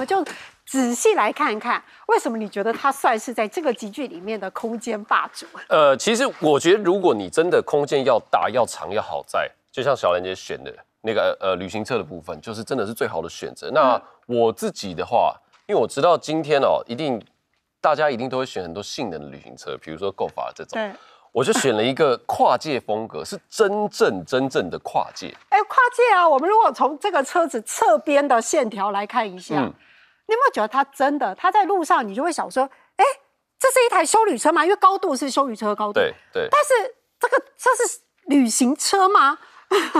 我就仔细来看一看，为什么你觉得它算是在这个集剧里面的空间霸主？呃，其实我觉得，如果你真的空间要大、要长、要好在，就像小兰姐选的那个呃旅行车的部分，就是真的是最好的选择。那我自己的话，因为我直到今天哦，一定大家一定都会选很多性能的旅行车，比如说够法这种，我就选了一个跨界风格，是真正真正的跨界。哎，跨界啊！我们如果从这个车子侧边的线条来看一下，嗯。你有没有觉得他真的？他在路上，你就会想说：“哎，这是一台修旅车吗？因为高度是修旅车高度。”对对。但是这个这是旅行车吗？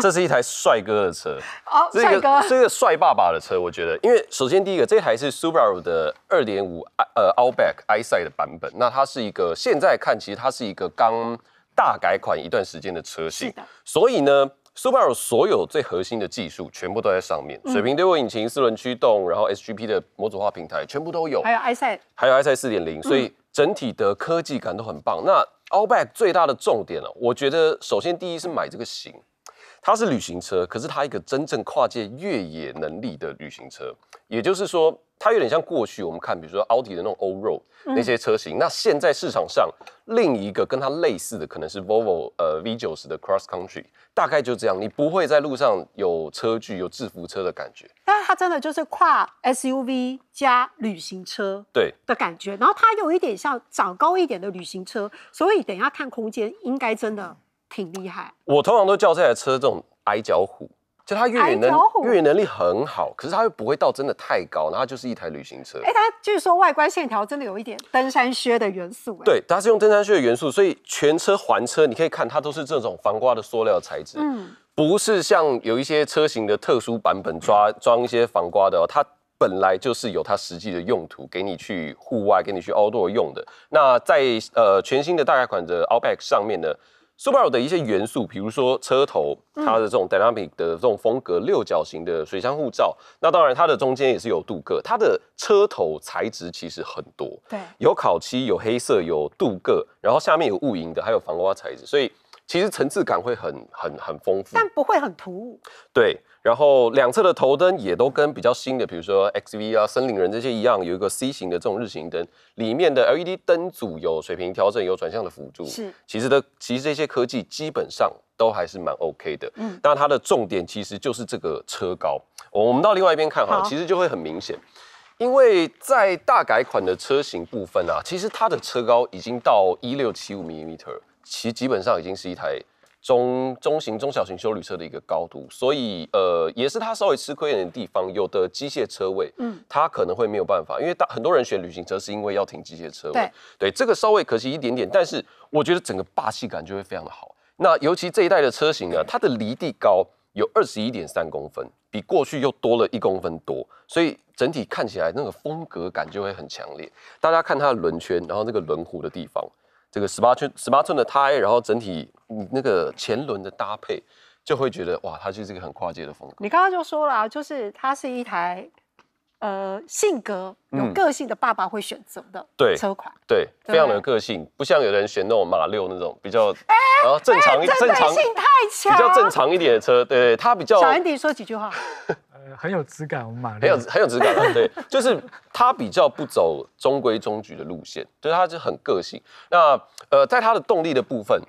这是一台帅哥的车。哦，帅哥，是一个帅爸爸的车。我觉得，因为首先第一个，这台是 Subaru 的二点五呃 Outback i 塞的版本。那它是一个现在看，其实它是一个刚大改款一段时间的车型。所以呢？Subaru 所有最核心的技术全部都在上面，水平对卧引擎、四轮驱动，然后 SGP 的模组化平台全部都有，还有 iC，还有 iC 四点零，所以整体的科技感都很棒。那 Allback 最大的重点呢？我觉得首先第一是买这个型，它是旅行车，可是它一个真正跨界越野能力的旅行车，也就是说。它有点像过去我们看，比如说奥迪的那种欧肉那些车型。那现在市场上另一个跟它类似的，可能是 Volvo 呃 V90 的 Cross Country，大概就这样。你不会在路上有车距、有制服车的感觉。是它真的就是跨 SUV 加旅行车对的感觉，然后它有一点像长高一点的旅行车，所以等一下看空间应该真的挺厉害。我通常都叫这台车这种矮脚虎。就它越野能越野能力很好，可是它又不会到真的太高，然后就是一台旅行车。哎，它就是说外观线条真的有一点登山靴的元素。对，它是用登山靴的元素，所以全车环车你可以看，它都是这种防刮的塑料材质。嗯，不是像有一些车型的特殊版本抓装一些防刮的哦，它本来就是有它实际的用途，给你去户外，给你去 outdoor 用的。那在呃全新的大概款的 o u t b a c k 上面呢？Subaru 的一些元素，比如说车头，它的这种 Dynamic 的这种风格六角形的水箱护罩，那当然它的中间也是有镀铬，它的车头材质其实很多，对，有烤漆，有黑色，有镀铬，然后下面有雾银的，还有防刮材质，所以。其实层次感会很很很丰富，但不会很突兀。对，然后两侧的头灯也都跟比较新的，比如说 X V 啊、森林人这些一样，有一个 C 型的这种日行灯，里面的 L E D 灯组有水平调整，有转向的辅助。是，其实的其实这些科技基本上都还是蛮 O K 的。嗯，但它的重点其实就是这个车高。我们到另外一边看哈，其实就会很明显，因为在大改款的车型部分啊，其实它的车高已经到一六七五 m 米 m 其基本上已经是一台中中型、中小型修旅车的一个高度，所以呃，也是它稍微吃亏一点的地方。有的机械车位，嗯，它可能会没有办法，因为大很多人选旅行车是因为要停机械车位，对，对，这个稍微可惜一点点。但是我觉得整个霸气感就会非常的好。那尤其这一代的车型呢，它的离地高有二十一点三公分，比过去又多了一公分多，所以整体看起来那个风格感就会很强烈。大家看它的轮圈，然后那个轮毂的地方。这个十八寸十八寸的胎，然后整体你那个前轮的搭配，就会觉得哇，它就是一个很跨界的风格。你刚刚就说了，就是它是一台，呃，性格有个性的爸爸会选择的车款，对，非常的有个性，不像有人选那种马六那种比较，然后正常、正常性太强，比较正常一点的车，对，它比较。小安迪说几句话。很有质感，我们马很有很有质感，对，就是它比较不走中规中矩的路线，就是它就很个性。那呃，在它的动力的部分，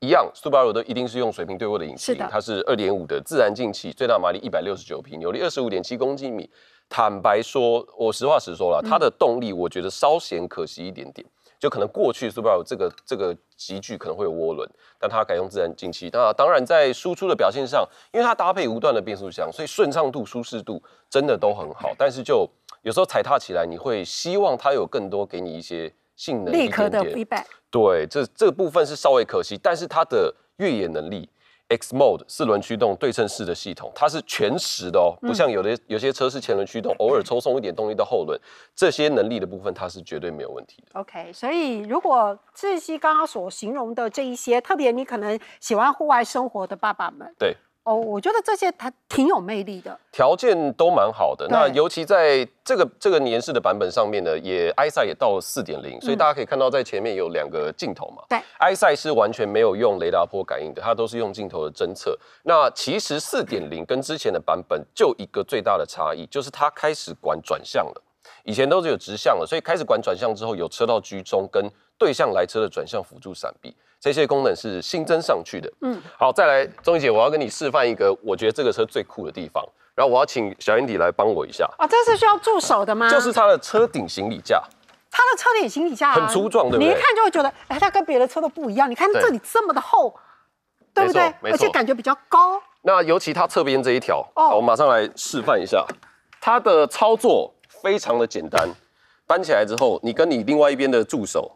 一样苏 u b 都一定是用水平对卧的引擎，它是二点五的自然进气，最大马力一百六十九匹，扭力二十五点七公斤米。坦白说，我实话实说了，它的动力我觉得稍显可惜一点点。就可能过去 Subaru 这个这个集聚可能会有涡轮，但它改用自然进气。那当然在输出的表现上，因为它搭配无段的变速箱，所以顺畅度、舒适度真的都很好。但是就有时候踩踏起来，你会希望它有更多给你一些性能一点点。对，这这部分是稍微可惜，但是它的越野能力。X Mode 四轮驱动对称式的系统，它是全时的哦，不像有的有些车是前轮驱动，偶尔抽送一点动力到后轮，这些能力的部分它是绝对没有问题的。OK，所以如果这些刚刚所形容的这一些，特别你可能喜欢户外生活的爸爸们，对。哦，我觉得这些它挺有魅力的，条件都蛮好的。那尤其在这个这个年式的版本上面呢，也埃塞也到了四点零，所以大家可以看到在前面有两个镜头嘛。对，埃塞是完全没有用雷达波感应的，它都是用镜头的侦测。那其实四点零跟之前的版本就一个最大的差异，就是它开始管转向了。以前都是有直向的，所以开始管转向之后，有车道居中跟对向来车的转向辅助闪避这些功能是新增上去的。嗯，好，再来，钟仪姐，我要跟你示范一个我觉得这个车最酷的地方。然后我要请小圆迪来帮我一下。哦，这是需要助手的吗？就是它的车顶行李架，它的车顶行李架很粗壮，对不对？你一看就会觉得，哎，它跟别的车都不一样。你看这里这么的厚，对不对？而且感觉比较高。那尤其它侧边这一条，好，我马上来示范一下它的操作。非常的简单，搬起来之后，你跟你另外一边的助手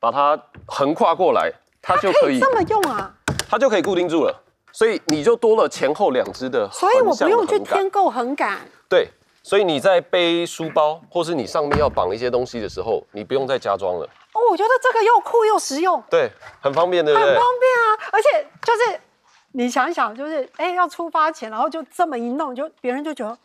把它横跨过来，它就可以这么用啊，它就可以固定住了。所以你就多了前后两只的所以我不用去添购横杆。对，所以你在背书包，或是你上面要绑一些东西的时候，你不用再加装了。哦，我觉得这个又酷又实用。对，很方便，的。对？很方便啊，而且就是你想想，就是哎，要出发前，然后就这么一弄，就别人就觉得。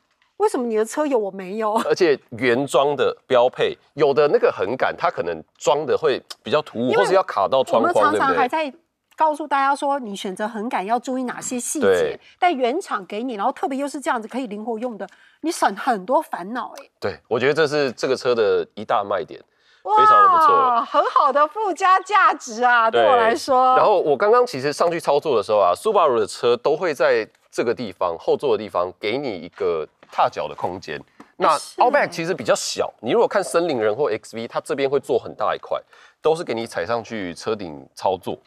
为什么你的车有我没有？而且原装的标配有的那个横杆，它可能装的会比较突兀，或者要卡到窗框，我们常常还在告诉大家说，你选择横杆要注意哪些细节。但原厂给你，然后特别又是这样子可以灵活用的，你省很多烦恼哎。对，我觉得这是这个车的一大卖点，非常不错，很好的附加价值啊，对我来说。然后我刚刚其实上去操作的时候啊苏巴鲁的车都会在这个地方后座的地方给你一个。踏脚的空间，那 all back 其实比较小。你如果看森林人或 X V，它这边会做很大一块，都是给你踩上去车顶操作。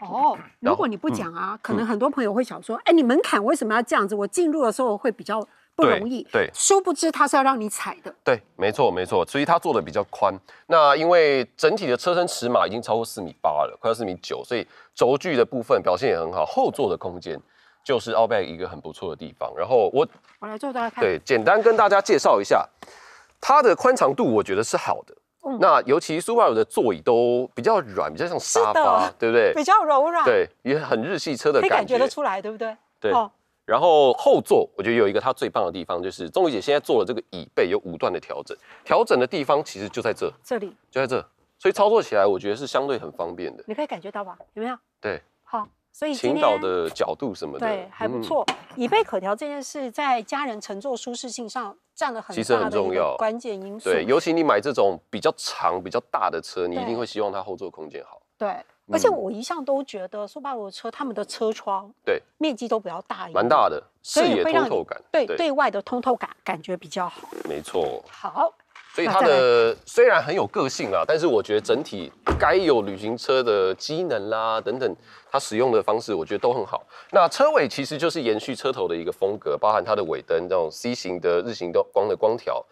哦，如果你不讲啊，可能很多朋友会想说，哎，你门槛为什么要这样子？我进入的时候会比较不容易。对，殊不知它是要让你踩的。对，没错没错，所以它做的比较宽。那因为整体的车身尺码已经超过四米八了，快要四米九，所以轴距的部分表现也很好，后座的空间。就是 Outback 一个很不错的地方，然后我我来做大家看。对，简单跟大家介绍一下，它的宽敞度我觉得是好的。嗯，那尤其 s a 尔 a r 的座椅都比较软，比较像沙发，对不对？比较柔软，对，也很日系车的感觉，可以感觉得出来，对不对？对。然后后座我觉得有一个它最棒的地方，就是钟伟姐现在坐的这个椅背有五段的调整，调整的地方其实就在这，这里，就在这，所以操作起来我觉得是相对很方便的。你可以感觉到吧？有没有？对，好。所以，青岛的角度什么的，对，还不错。椅背可调这件事在家人乘坐舒适性上占了很大的重要关键因素。对，尤其你买这种比较长、比较大的车，你一定会希望它后座空间好。对，而且我一向都觉得速霸罗车他们的车窗对面积都比较大，蛮大的，视野通透感，对，对外的通透感感觉比较好。没错。好。所以它的虽然很有个性啦，但是我觉得整体该有旅行车的机能啦等等，它使用的方式我觉得都很好。那车尾其实就是延续车头的一个风格，包含它的尾灯这种 C 型的日行灯光的光条，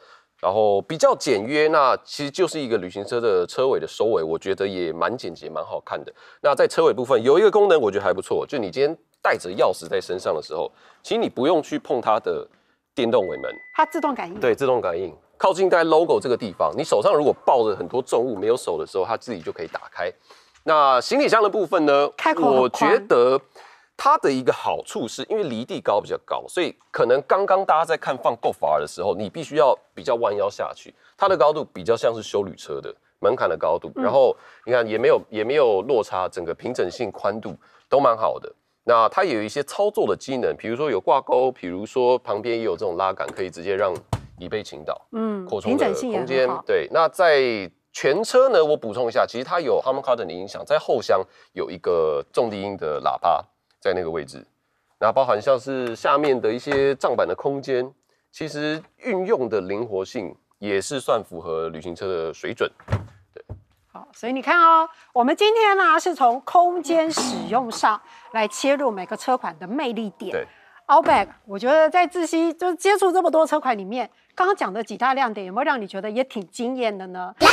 然后比较简约。那其实就是一个旅行车的车尾的收尾，我觉得也蛮简洁、蛮好看的。那在车尾部分有一个功能，我觉得还不错，就你今天带着钥匙在身上的时候，其实你不用去碰它的电动尾门，它自动感应，对，自动感应。靠近在 logo 这个地方，你手上如果抱着很多重物没有手的时候，它自己就可以打开。那行李箱的部分呢？我觉得它的一个好处是，因为离地高比较高，所以可能刚刚大家在看放 Far 的时候，你必须要比较弯腰下去。它的高度比较像是修旅车的门槛的高度，然后你看也没有也没有落差，整个平整性宽度都蛮好的。那它也有一些操作的机能，比如说有挂钩，比如说旁边也有这种拉杆，可以直接让。已被倾倒。嗯，扩展性空间。对，那在全车呢，我补充一下，其实它有 Harmon Kardon 的音响，在后箱有一个重低音的喇叭在那个位置，那包含像是下面的一些账板的空间，其实运用的灵活性也是算符合旅行车的水准。对，好，所以你看哦，我们今天呢是从空间使用上来切入每个车款的魅力点。对。Allback，我觉得在自吸就是接触这么多车款里面，刚刚讲的几大亮点有没有让你觉得也挺惊艳的呢？来，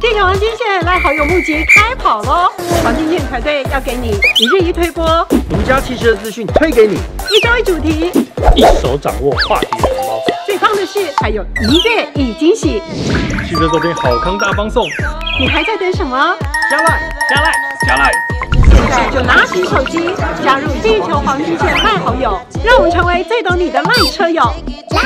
地铁黄金线来好友募集开跑喽！黄金线团队要给你一日一推波，独家汽车资讯推给你，一周一主题，一手掌握话题红包最棒的是，还有一月一惊喜，汽车周边好康大放送，你还在等什么？加来，加来，加来！就拿起手机，加入“地球黄金圈”卖好友，让我们成为最懂你的卖车友。来。